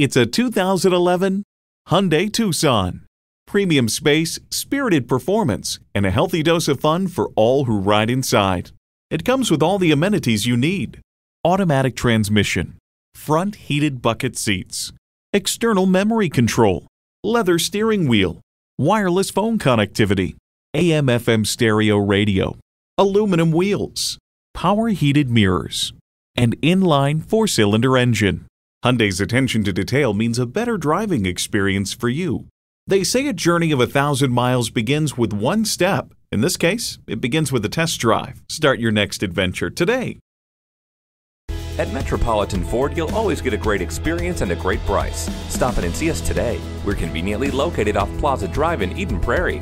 It's a 2011 Hyundai Tucson. Premium space, spirited performance, and a healthy dose of fun for all who ride inside. It comes with all the amenities you need. Automatic transmission, front heated bucket seats, external memory control, leather steering wheel, wireless phone connectivity, AM FM stereo radio, aluminum wheels, power heated mirrors, and inline four cylinder engine. Hyundai's attention to detail means a better driving experience for you. They say a journey of a thousand miles begins with one step. In this case, it begins with a test drive. Start your next adventure today. At Metropolitan Ford, you'll always get a great experience and a great price. Stop in and see us today. We're conveniently located off Plaza Drive in Eden Prairie.